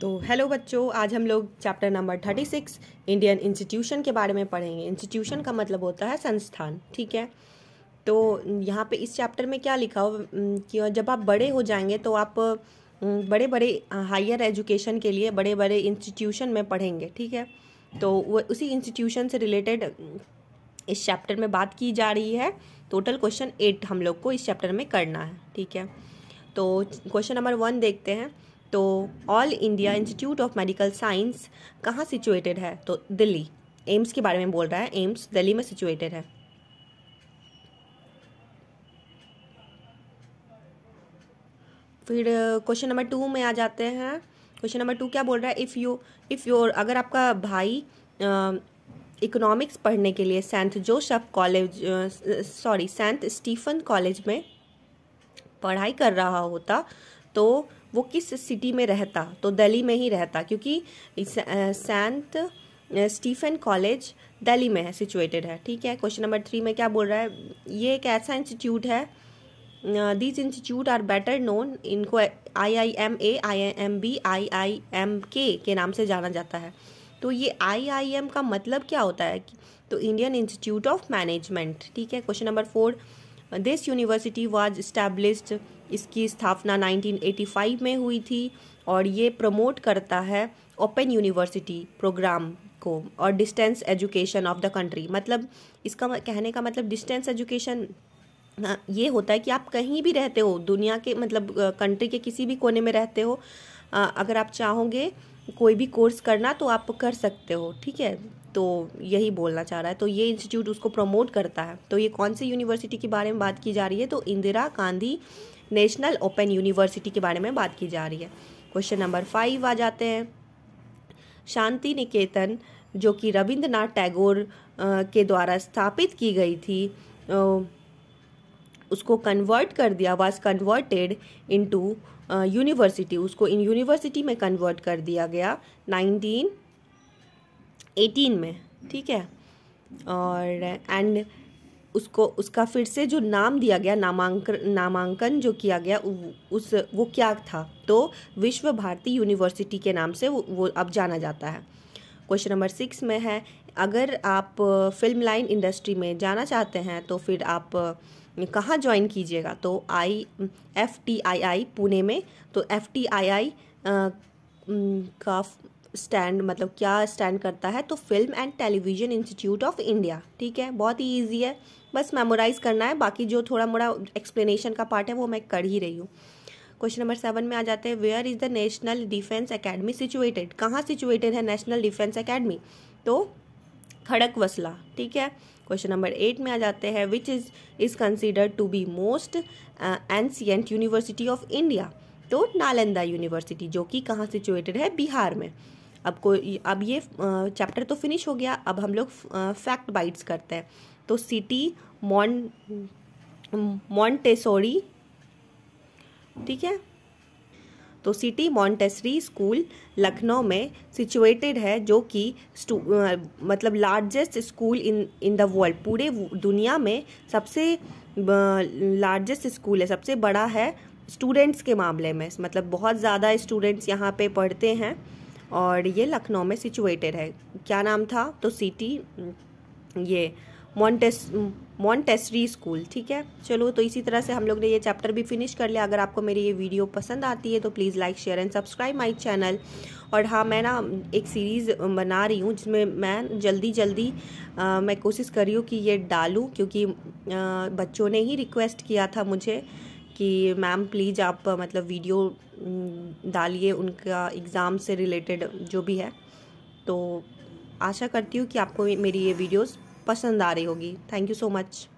तो हेलो बच्चों आज हम लोग chapter number thirty six Indian institution के बारे में पढ़ेंगे इंस्टीट्यूशन का मतलब होता है संस्थान ठीक है तो यहाँ पे इस चैप्टर में क्या लिखा हो कि जब आप बड़े हो जाएंगे तो आप बड़े बड़े हायर एजुकेशन के लिए बड़े बड़े इंस्टीट्यूशन में पढ़ेंगे ठीक है तो वो उसी इंस्टीट्यूशन से रिलेटेड इस चैप्टर में बात की जा रही है टोटल क्वेश्चन एट हम लोग को इस चैप्टर में करना है ठीक है तो क्वेश्चन नंबर वन देखते हैं तो all India institute of medical science कहाँ सिचुएटेड है तो दिल्ली एम्स के बारे में बोल रहा है एम्स दिल्ली में सिचुएटेड है फिर क्वेश्चन नंबर टू में आ जाते हैं क्वेश्चन नंबर टू क्या बोल रहा है इफ़ यू इफ़ योर अगर आपका भाई इकोनॉमिक्स uh, पढ़ने के लिए Saint Joseph college sorry Saint Stephen college में पढ़ाई कर रहा होता तो वो किस सिटी में रहता तो दिल्ली में ही रहता क्योंकि सेंट स्टीफन कॉलेज दिल्ली में है सिचुएटेड है ठीक है क्वेश्चन नंबर थ्री में क्या बोल रहा है ये एक ऐसा इंस्टीट्यूट है these institute are better known इनको I I M A I I M B I I M K नाम से जाना जाता है तो ये आई आई एम का मतलब क्या होता है तो इंडियन इंस्टीट्यूट ऑफ मैनेजमेंट ठीक है question number four this university was established इसकी स्थापना 1985 में हुई थी और ये प्रमोट करता है ओपन यूनिवर्सिटी प्रोग्राम को और distance education of the country मतलब इसका कहने का मतलब डिस्टेंस एजुकेशन ये होता है कि आप कहीं भी रहते हो दुनिया के मतलब कंट्री के किसी भी कोने में रहते हो अगर आप चाहोगे कोई भी कोर्स करना तो आप कर सकते हो ठीक है तो यही बोलना चाह रहा है तो ये इंस्टीट्यूट उसको प्रमोट करता है तो ये कौन सी यूनिवर्सिटी के बारे में बात की जा रही है तो Indira Gandhi national open university के बारे में बात की जा रही है क्वेश्चन नंबर फाइव आ जाते हैं शांति निकेतन जो कि रविंद्रनाथ टैगोर के द्वारा स्थापित की गई थी उसको कन्वर्ट कर दिया वाज कन्वर्टेड इनटू यूनिवर्सिटी उसको इन यूनिवर्सिटी में कन्वर्ट कर दिया गया नाइनटीन एटीन में ठीक है और एंड उसको उसका फिर से जो नाम दिया गया नामांकन नामांकन जो किया गया उस वो क्या था तो विश्व भारती यूनिवर्सिटी के नाम से वो, वो अब जाना जाता है क्वेश्चन नंबर सिक्स में है अगर आप फिल्म लाइन इंडस्ट्री में जाना चाहते हैं तो फिर आप कहाँ ज्वाइन कीजिएगा तो I F T I I Pune में तो एफ टी आई आई का स्टैंड मतलब क्या स्टैंड करता है तो film and television institute of India ठीक है बहुत ही ईजी है बस मेमोराइज़ करना है बाकी जो थोड़ा मोड़ा एक्सप्लेनेशन का पार्ट है वो मैं कर ही रही हूँ क्वेश्चन नंबर सेवन में आ जाते हैं where is the national defence academy situated कहाँ सिचुएटेड है नेशनल डिफेंस अकेडमी तो खड़क वसला ठीक है क्वेश्चन नंबर एट में आ जाते हैं which is is considered to be most ancient university of India तो नालंदा यूनिवर्सिटी जो कि कहाँ सिचुएटेड है बिहार में अब को अब ये चैप्टर तो फिनिश हो गया अब हम लोग फैक्ट बाइट्स करते हैं तो सिटी मॉन मॉन्टेसोरी ठीक है तो सिटी मॉन्टेसरी स्कूल लखनऊ में सिचुएटेड है जो कि मतलब largest school in in the world पूरे दुनिया में सबसे लार्जेस्ट स्कूल है सबसे बड़ा है स्टूडेंट्स के मामले में मतलब बहुत ज़्यादा स्टूडेंट्स यहाँ पे पढ़ते हैं और ये लखनऊ में सिचुएटेड है क्या नाम था तो सिटी ये मॉन्टेस मॉन्टेसरी स्कूल ठीक है चलो तो इसी तरह से हम लोग ने ये चैप्टर भी फिनिश कर लिया अगर आपको मेरी ये वीडियो पसंद आती है तो please like share and subscribe my channel और हाँ मैं ना एक सीरीज़ बना रही हूँ जिसमें मैं जल्दी जल्दी आ, मैं कोशिश कर रही हूँ कि ये डालूँ क्योंकि आ, बच्चों ने ही रिक्वेस्ट किया था मुझे कि मैम प्लीज़ आप मतलब वीडियो डालिए उनका एग्ज़ाम से रिलेटेड जो भी है तो आशा करती हूँ कि आपको मेरी ये वीडियोस पसंद आ रही होगी थैंक यू सो मच